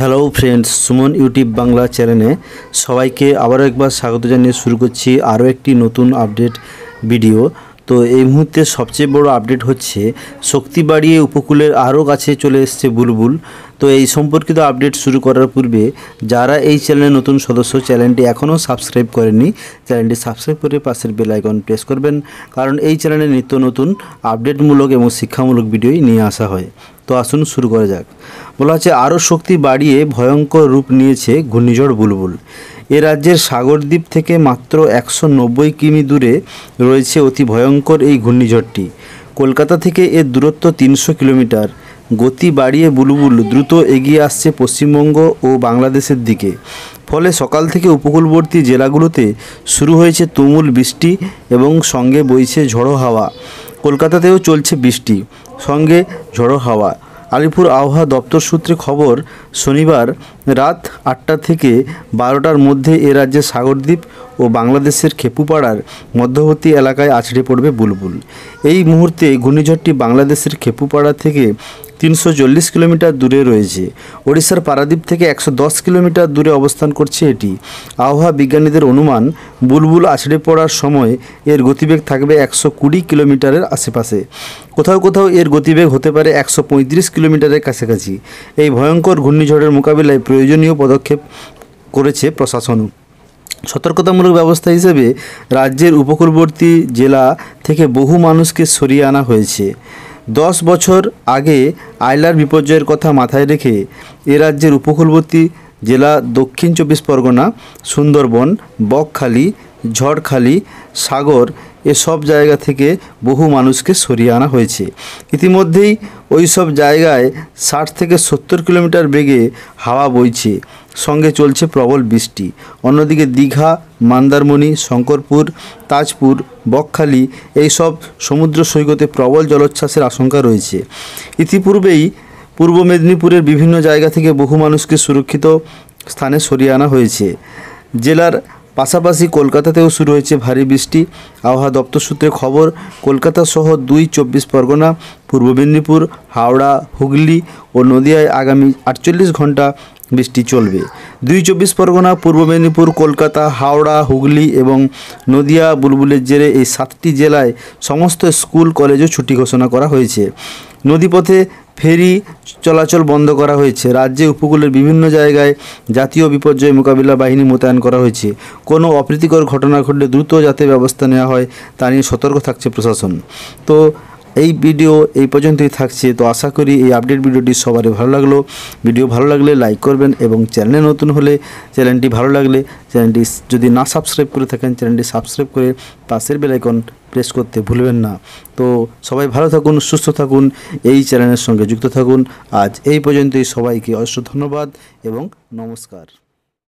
hello friends Suman YouTube Bangla চ্যানেলে সবাইকে আবারও একবার স্বাগত জানিয়ে শুরু করছি আরও একটি নতুন আপডেট ভিডিও তো এই মুহূর্তে সবচেয়ে বড় আপডেট হচ্ছে শক্তি বাড়িয়ে উপকূলের আরও কাছে চলে এসছে বুলবুল তো এই সম্পর্কিত আপডেট শুরু করার পূর্বে যারা এই চ্যানেলে নতুন সদস্য চ্যানেলটি এখনও সাবস্ক্রাইব করেনি চ্যানেলটি সাবস্ক্রাইব করে পাশের বেল আইকন প্রেস করবেন কারণ এই চ্যানেলে নিত্য নতুন আপডেটমূলক এবং শিক্ষামূলক ভিডিওই নিয়ে আসা হয় তো আসুন শুরু করা যাক বলা হচ্ছে আরও শক্তি বাড়িয়ে ভয়ঙ্কর রূপ নিয়েছে ঘূর্ণিঝড় বুলবুল এ রাজ্যের সাগরদ্বীপ থেকে মাত্র একশো নব্বই কিমি দূরে রয়েছে অতি ভয়ঙ্কর এই ঘূর্ণিঝড়টি কলকাতা থেকে এর দূরত্ব তিনশো কিলোমিটার গতি বাড়িয়ে বুলবুল দ্রুত এগিয়ে আসছে পশ্চিমবঙ্গ ও বাংলাদেশের দিকে ফলে সকাল থেকে উপকূলবর্তী জেলাগুলোতে শুরু হয়েছে তুমুল বৃষ্টি এবং সঙ্গে বইছে ঝড়ো হাওয়া কলকাতাতেও চলছে বৃষ্টি সঙ্গে ঝড়ো হাওয়া আলিপুর আবহাওয়া দপ্তর সূত্রে খবর শনিবার রাত আটটা থেকে বারোটার মধ্যে এ রাজ্যে সাগরদ্বীপ ও বাংলাদেশের খেপুপাড়ার মধ্যবর্তী এলাকায় আছড়ে পড়বে বুলবুল এই মুহূর্তে ঘূর্ণিঝড়টি বাংলাদেশের খেপুপাড়া থেকে তিনশো চল্লিশ কিলোমিটার দূরে রয়েছে ওড়িশার পারাদ্বীপ থেকে একশো দশ কিলোমিটার দূরে অবস্থান করছে এটি আবহাওয়া বিজ্ঞানীদের অনুমান বুলবুল আছড়ে পড়ার সময় এর গতিবেগ থাকবে একশো কুড়ি কিলোমিটারের আশেপাশে কোথাও কোথাও এর গতিবেগ হতে পারে একশো পঁয়ত্রিশ কিলোমিটারের কাছাকাছি এই ভয়ঙ্কর ঘূর্ণিঝড়ের মোকাবিলায় প্রয়োজনীয় পদক্ষেপ করেছে প্রশাসন সতর্কতামূলক ব্যবস্থা হিসেবে রাজ্যের উপকূলবর্তী জেলা থেকে বহু মানুষকে সরিয়ে আনা হয়েছে দশ বছর আগে আইলার বিপর্যয়ের কথা মাথায় রেখে এ রাজ্যের উপকূলবর্তী জেলা দক্ষিণ চব্বিশ পরগনা সুন্দরবন বকখালি ঝড়খালি সাগর এসব জায়গা থেকে বহু মানুষকে সরিয়ে আনা হয়েছে ইতিমধ্যেই ওই সব জায়গায় ষাট থেকে সত্তর কিলোমিটার বেগে হাওয়া বইছে সঙ্গে চলছে প্রবল বৃষ্টি অন্যদিকে দীঘা মান্দারমণি শঙ্করপুর তাজপুর বকখালি এইসব সমুদ্র সৈকতে প্রবল জলোচ্ছ্বাসের আশঙ্কা রয়েছে ইতিপূর্বেই পূর্ব মেদিনীপুরের বিভিন্ন জায়গা থেকে বহু মানুষকে সুরক্ষিত স্থানে সরিয়ে আনা হয়েছে জেলার পাশাপাশি কলকাতাতেও শুরু হয়েছে ভারী বৃষ্টি আবহাওয়া দপ্তর সূত্রে খবর কলকাতা সহ দুই চব্বিশ পরগনা পূর্ব মেদিনীপুর হাওড়া হুগলি ও নদিয়ায় আগামী আটচল্লিশ ঘন্টা বৃষ্টি চলবে দুই চব্বিশ পরগনা পূর্ব মেদিনীপুর কলকাতা হাওড়া হুগলি এবং নদিয়া বুলবুলের জেরে এই সাতটি জেলায় সমস্ত স্কুল কলেজও ছুটি ঘোষণা করা হয়েছে নদীপথে ফেরি চলাচল বন্ধ করা হয়েছে রাজ্যে উপকূলের বিভিন্ন জায়গায় জাতীয় বিপর্যয় মোকাবিলা বাহিনী মোতায়েন করা হয়েছে কোনো অপ্রীতিকর ঘটনা ঘটলে দ্রুত যাতে ব্যবস্থা নেওয়া হয় তা নিয়ে সতর্ক থাকছে প্রশাসন তো এই ভিডিও এই পর্যন্তই থাকছে তো আশা করি এই আপডেট ভিডিওটি সবারই ভালো লাগলো ভিডিও ভালো লাগলে লাইক করবেন এবং চ্যানেলে নতুন হলে চ্যানেলটি ভালো লাগলে চ্যানেলটি যদি না সাবস্ক্রাইব করে থাকেন চ্যানেলটি সাবস্ক্রাইব করে পাশের বেলাইকন প্রেস করতে ভুলবেন না তো সবাই ভালো থাকুন সুস্থ থাকুন এই চ্যানেলের সঙ্গে যুক্ত থাকুন আজ এই পর্যন্তই সবাইকে অবশ্য ধন্যবাদ এবং নমস্কার